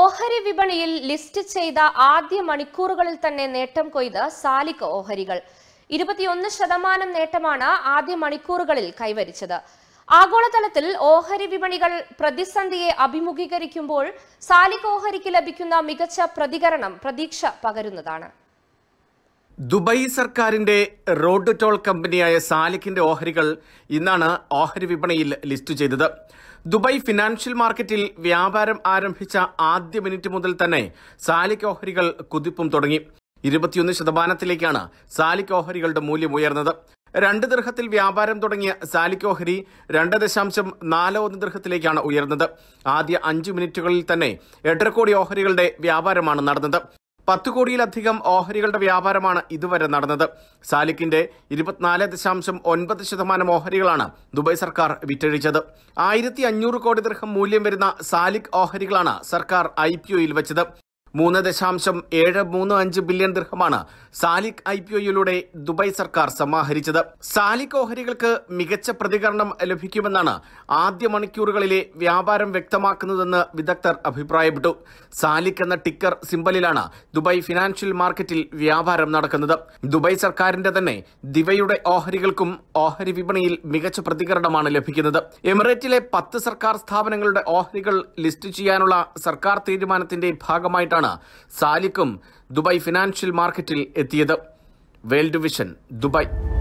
ഓഹരി വിപണിയിൽ ലിസ്റ്റ് ചെയ്ത ആദ്യ മണിക്കൂറുകളിൽ തന്നെ നേട്ടം കൊയ്ത് സാലിക് ഓഹരികൾ ഇരുപത്തിയൊന്ന് ശതമാനം നേട്ടമാണ് ആദ്യ മണിക്കൂറുകളിൽ കൈവരിച്ചത് ആഗോളതലത്തിൽ ഓഹരി വിപണികൾ പ്രതിസന്ധിയെ അഭിമുഖീകരിക്കുമ്പോൾ സാലിക് ഓഹരിക്ക് ലഭിക്കുന്ന മികച്ച പ്രതികരണം പ്രതീക്ഷ പകരുന്നതാണ് ദുബായ് സർക്കാരിന്റെ റോഡ് ടോൾ കമ്പനിയായ സാലിക്കിന്റെ ഓഹരികൾ ഇന്നാണ് ഓഹരി വിപണിയിൽ ലിസ്റ്റ് ചെയ്തത് ദുബായ് ഫിനാൻഷ്യൽ മാർക്കറ്റിൽ വ്യാപാരം ആരംഭിച്ച ആദ്യ മിനിറ്റ് മുതൽ തന്നെ സാലിക് ഓഹരികൾ കുതിപ്പും തുടങ്ങി ഇരുപത്തിയൊന്ന് ശതമാനത്തിലേക്കാണ് സാലിക് ഓഹരികളുടെ മൂല്യം ഉയർന്നത് രണ്ട് ദൃഹത്തിൽ വ്യാപാരം തുടങ്ങിയ ഓഹരി രണ്ട് ദശാംശം നാല് ഒന്ന് ദൃഹത്തിലേക്കാണ് ഉയർന്നത് ആദ്യ അഞ്ച് മിനിറ്റുകളിൽ തന്നെ എട്ടര കോടി ഓഹരികളുടെ വ്യാപാരമാണ് നടന്നത് പത്ത് കോടിയിലധികം ഓഹരികളുടെ വ്യാപാരമാണ് ഇതുവരെ നടന്നത് സാലിക്കിന്റെ ഇരുപത്തിനാല് ദശാംശം ഒൻപത് ശതമാനം ഓഹരികളാണ് ദുബായ് സർക്കാർ വിറ്റഴിച്ചത് ആയിരത്തി അഞ്ഞൂറ് കോടി ദീർഘം മൂല്യം വരുന്ന സാലിക് ഓഹരികളാണ് സർക്കാർ ഐ പി ഒയിൽ വെച്ചത് മൂന്ന് ദശാംശം ഏഴ് മൂന്ന് അഞ്ച് ബില്യൺ ദൃഹമാണ് സാലിക് ഐ പി ഒയിലൂടെ ദുബായ് സർക്കാർ സമാഹരിച്ചത് സാലിക് ഓഹരികൾക്ക് മികച്ച പ്രതികരണം ലഭിക്കുമെന്നാണ് ആദ്യ മണിക്കൂറുകളിലെ വ്യാപാരം വ്യക്തമാക്കുന്നതെന്ന് വിദഗ്ധർ അഭിപ്രായപ്പെട്ടു സാലിക് എന്ന ടിക്കർ സിംബലിലാണ് ദുബായ് ഫിനാൻഷ്യൽ മാർക്കറ്റിൽ വ്യാപാരം നടക്കുന്നത് ദുബായ് സർക്കാരിന്റെ തന്നെ ദിവയുടെ ഓഹരികൾക്കും ഓഹരി വിപണിയിൽ മികച്ച പ്രതികരണമാണ് ലഭിക്കുന്നത് എമിറേറ്റിലെ പത്ത് സർക്കാർ സ്ഥാപനങ്ങളുടെ ഓഹരികൾ ലിസ്റ്റ് ചെയ്യാനുള്ള സർക്കാർ തീരുമാനത്തിന്റെ ഭാഗമായിട്ടാണ് നിന്നാണ് സാലിക്കും ദുബായ് ഫിനാൻഷ്യൽ മാർക്കറ്റിൽ എത്തിയത് വേൾഡ് വിഷൻ ദുബായ്